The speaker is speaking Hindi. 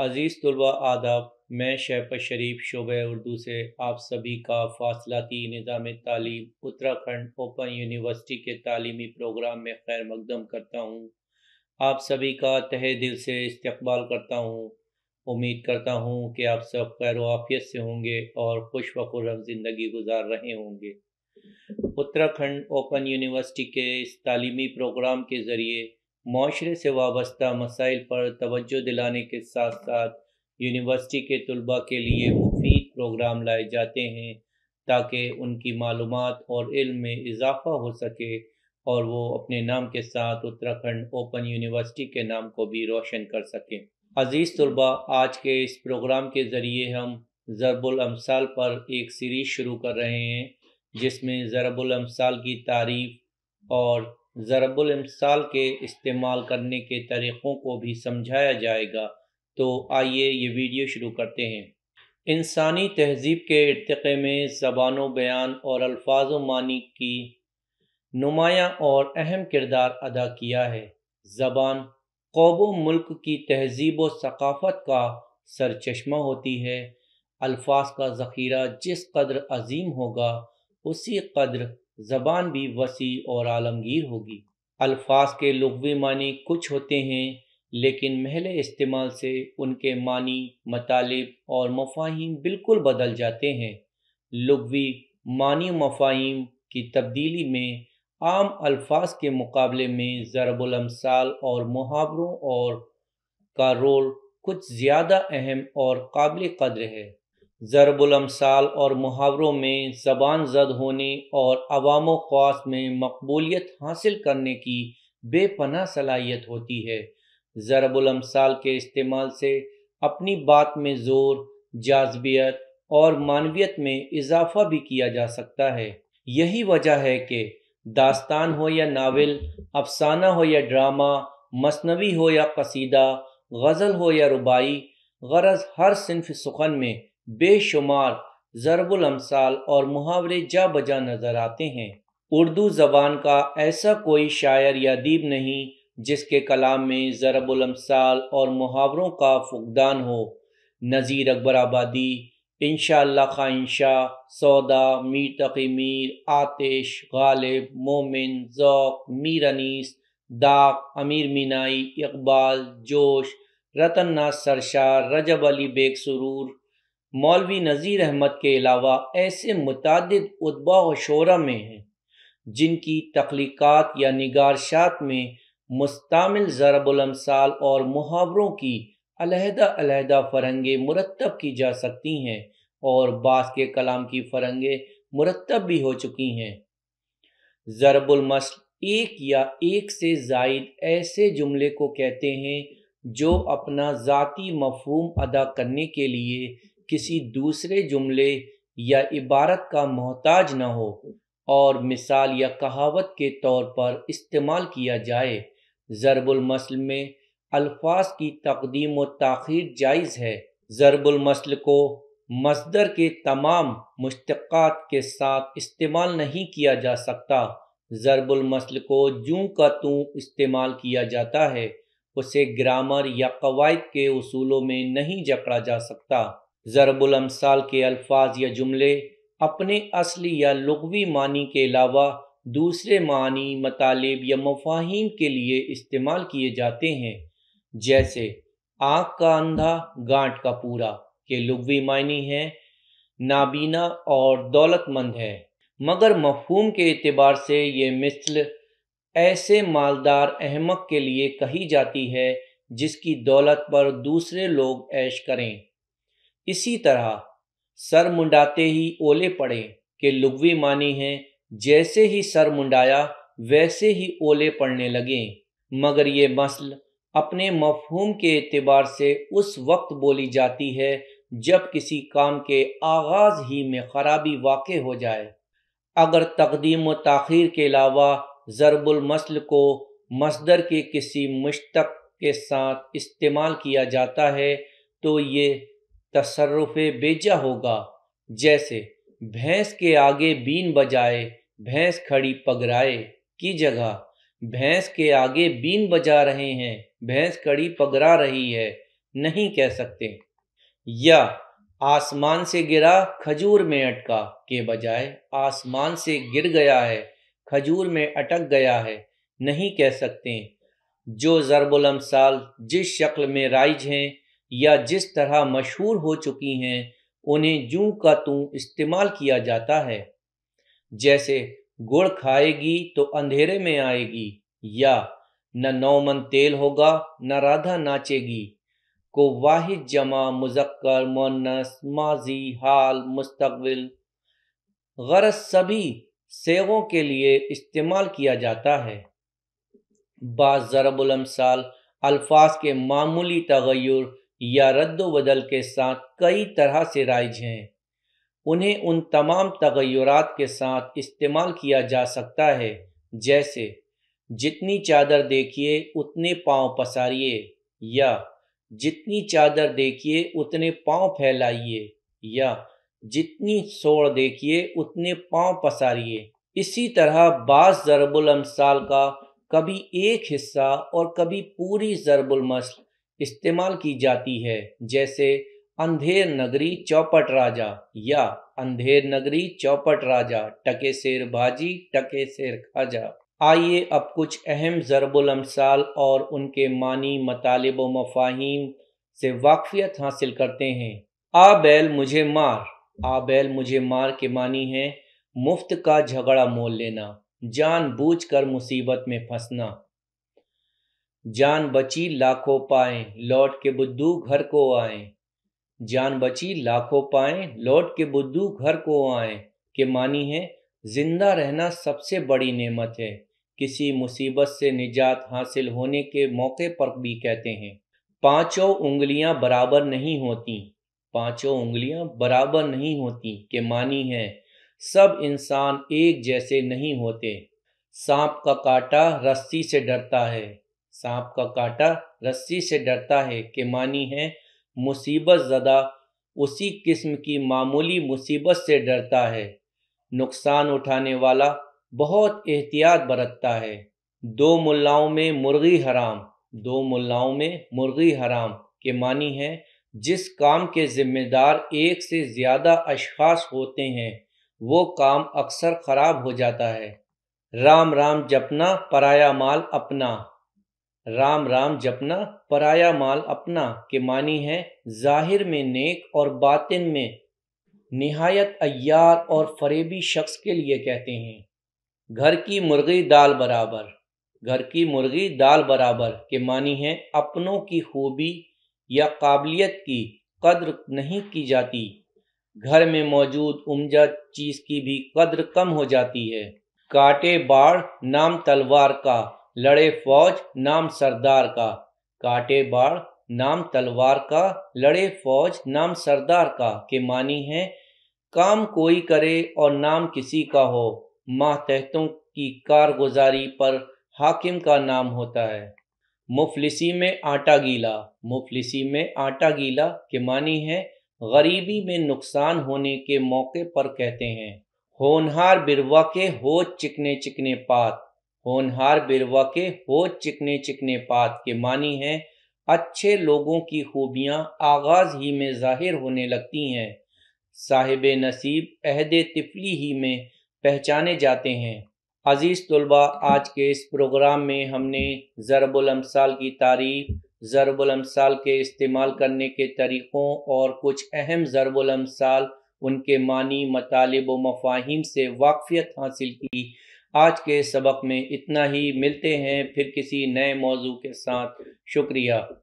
अज़ीज़ तलबा आदाब मैं शैफ शरीफ शुब उर्दू से आप सभी का फासलाती निज़ाम तालीम उत्तराखंड ओपन यूनिवर्सिटी के तालीमी प्रोग्राम में खैर मकदम करता हूँ आप सभी का तह दिल से इस्तबाल करता हूँ उम्मीद करता हूँ कि आप सब खैर वाफियत से होंगे और खुश वखुरम ज़िंदगी गुजार रहे होंगे उत्तराखंड ओपन यूनिवर्सिटी के इस तालीमी प्रोग्राम के ज़रिए माशरे से वाबस्ता मसाइल पर तोज्जो दिलाने के साथ साथ यूनिवर्सिटी के तलबा के लिए मुफीद प्रोग्राम लाए जाते हैं ताकि उनकी मालूम और इल्म में इजाफा हो सके और वो अपने नाम के साथ उत्तराखंड ओपन यूनिवर्सिटी के नाम को भी रोशन कर सकें अज़ीज़ तलबा आज के इस प्रोग्राम के ज़रिए हम ज़रबुलमसाल पर एक सीरीज़ शुरू कर रहे हैं जिसमें ज़रबुलमसाल की तारीफ़ और ज़रबुल के इस्तेमाल करने के तरीक़ों को भी समझाया जाएगा तो आइए ये वीडियो शुरू करते हैं इंसानी तहजीब के इरतक़े में ज़बान बयान और अल्फाज मानी की नुमायाँ और अहम किरदार अदा किया है ज़बान कौबो मुल्क की तहजीब व सकाफ़त का सरचश्मा होती है अल्फाज का ज़ख़ीरा जिस कदर अजीम होगा उसी कदर ज़बान भी वसी और आलमगीर होगी अल्फाज के लगवी मानी कुछ होते हैं लेकिन महले इस्तेमाल से उनके मानी मतलब और मफाहिम बिल्कुल बदल जाते हैं लगवी मानी मफाहिम की तब्दीली में आम अल्फाज के मुकाबले में ज़रबुलमसाल और मुहावरों और का रोल कुछ ज़्यादा अहम और काबिल कदर है ज़रबुलमसाल और मुहावरों में ज़बान जद होने और अवाम ख़ास में मकबूलियत हासिल करने की बेपना सलाहियत होती है ज़रबुलमसाल के इस्तेमाल से अपनी बात में ज़ोर जाजबियत और मानवियत में इजाफा भी किया जा सकता है यही वजह है कि दास्तान हो या नावल अफसाना हो या ड्रामा मसनवी हो या कसीदा गज़ल हो या रुबाई गरज हर सिनफ सुखन में बेशुमार अमसाल और मुहावरे जा बजा नज़र आते हैं उर्दू ज़बान का ऐसा कोई शायर या अदीब नहीं जिसके कलाम में अमसाल और मुहावरों का फुकदान हो नज़ीर अकबर आबादी इनशा खाइंशा सौदा मीर तकी मीर आतिश गालिब मोमिन ज़ौक मीर अनीस दाग अमीर मीनाई इकबाल जोश रतन नाथ सरशार रजब अली बेग सुरूर मौलवी नज़ीर अहमद के अलावा ऐसे मुतद उदबा व शोरा में हैं जिनकी तख्लीक़ात या निगारशात में मुस्तमिल ज़रबुलमसाल और मुहावरों की अलहदा अलहदा फरंगे मुरतब की जा सकती हैं और बास के कलाम की फरंगे मुरतब भी हो चुकी हैं ज़रबुलमसल एक या एक से जायद ऐसे जुमले को कहते हैं जो अपना ज़ाती मफहम अदा करने के लिए किसी दूसरे जुमले या इबारत का मोहताज न हो और मिसाल या कहावत के तौर पर इस्तेमाल किया जाए ज़रबुलमसल में अल्फाज की तकदीम व तखिर जायज़ है ज़रबुलमसल को मजदर के तमाम मुश्तक़ात के साथ इस्तेमाल नहीं किया जा सकता ज़रबुलमसल को जू का तू इस्तेमाल किया जाता है उसे ग्रामर या कवायद के असूलों में नहीं जकड़ा जा सकता ज़रबुल अमसाल के अल्फाज या जुमले अपने असली या लगवी मानी के अलावा दूसरे मानी मतालब या मफाहिम के लिए इस्तेमाल किए जाते हैं जैसे आँख का अंधा गांठ का पूरा के लगवी मानी हैं नाबीना और दौलतमंद है मगर मफहूम के अतबार से ये मिसल ऐसे मालदार अहमक के लिए कही जाती है जिसकी दौलत पर दूसरे लोग ऐश करें इसी तरह सर मुंडाते ही ओले पड़े के लुगवी मानी है जैसे ही सर मुंडाया वैसे ही ओले पड़ने लगे मगर ये मसल अपने मफहूम के अतबार से उस वक्त बोली जाती है जब किसी काम के आगाज ही में खराबी वाक़ हो जाए अगर तकदीम व तखिर के अलावा ज़रबुलमसल को मसदर के किसी मुश्तक के साथ इस्तेमाल किया जाता है तो ये तसरुफ बेजा होगा जैसे भैंस के आगे बीन बजाए भैंस खड़ी पगराए की जगह भैंस के आगे बीन बजा रहे हैं भैंस खड़ी पगरा रही है नहीं कह सकते या आसमान से गिरा खजूर में अटका के बजाय आसमान से गिर गया है खजूर में अटक गया है नहीं कह सकते जो ज़रबुलमसाल जिस शक्ल में राइज हैं या जिस तरह मशहूर हो चुकी हैं उन्हें जू का तू इस्तेमाल किया जाता है जैसे गुड़ खाएगी तो अंधेरे में आएगी या न नौमन तेल होगा न राधा नाचेगी को वाहिद जमा मुजक्कर मोनस माजी हाल मुस्तबिल गरज सभी सेवों के लिए इस्तेमाल किया जाता है बाज़रबुलमसाल अल्फाज के मामूली तगैर या रद्दबदल बदल के साथ कई तरह से राइज हैं उन्हें उन तमाम तगैरत के साथ इस्तेमाल किया जा सकता है जैसे जितनी चादर देखिए उतने पाँव पसारिए या जितनी चादर देखिए उतने पाँव फैलाइए या जितनी सोड़ देखिए उतने पाँव पसारिए इसी तरह बास ज़रबुलमसाल का कभी एक हिस्सा और कभी पूरी ज़रबुलमसल इस्तेमाल की जाती है जैसे अंधेर नगरी चौपट राजा या अंधेर नगरी चौपट राजा टके शेर भाजी टके शेर खाजा आइए अब कुछ अहम ज़रबुलमसाल और उनके मानी मतालब व मफाहिम से वाकफियत हासिल करते हैं आ बैल मुझे मार आ बैल मुझे मार के मानी है मुफ्त का झगड़ा मोल लेना जान बूझ कर मुसीबत में फंसना जान बची लाखों पाए लौट के बुद्धू घर को आए जान बची लाखों पाए लौट के बुद्धू घर को आए के मानी है जिंदा रहना सबसे बड़ी नेमत है किसी मुसीबत से निजात हासिल होने के मौके पर भी कहते हैं पांचों उंगलियां बराबर नहीं होती पांचों उंगलियां बराबर नहीं होती के मानी है सब इंसान एक जैसे नहीं होते सांप का काटा रस्सी से डरता है सांप का कांटा रस्सी से डरता है कि मानी है मुसीबत ज़दा उसी किस्म की मामूली मुसीबत से डरता है नुकसान उठाने वाला बहुत एहतियात बरतता है दो मुल्लाओं में मुर्गी हराम दो मुल्लाओं में मुर्गी हराम के मानी है जिस काम के ज़िम्मेदार एक से ज़्यादा अशास होते हैं वो काम अक्सर ख़राब हो जाता है राम राम जपना पराया माल अपना राम राम जपना पराया माल अपना के मानी है जाहिर में नेक और बातिन में नहायत अयार और फरेबी शख्स के लिए कहते हैं घर की मुर्गी दाल बराबर घर की मुर्गी दाल बराबर के मानी है अपनों की खूबी या काबिलियत की कद्र नहीं की जाती घर में मौजूद उमजा चीज़ की भी कद्र कम हो जाती है काटे बाढ़ नाम तलवार का लड़े फौज नाम सरदार का काटे बाढ़ नाम तलवार का लड़े फौज नाम सरदार का के मानी है काम कोई करे और नाम किसी का हो मातहतों की कारगुजारी पर हाकिम का नाम होता है मुफलिसी में आटा गीला मुफलिसी में आटा गीला के मानी है गरीबी में नुकसान होने के मौके पर कहते हैं होनहार बिरवा के हो चिकने चिकने पात होनहार बिरवा के हो चिकने चिकने पात के मानी हैं अच्छे लोगों की खूबियाँ आगाज़ ही में ज़ाहिर होने लगती हैं साहिब नसीब अहद तिफली ही में पहचाने जाते हैं अज़ीज़ तलबा आज के इस प्रोग्राम में हमने ज़रबुलमसाल की तारीफ़ ज़रबुलमसाल के इस्तेमाल करने के तरीक़ों और कुछ अहम ज़रबुलमसाल उनके मानी मतालब व मफाहिम से वाकफ़ियत हासिल की आज के सबक में इतना ही मिलते हैं फिर किसी नए मौजू के साथ शुक्रिया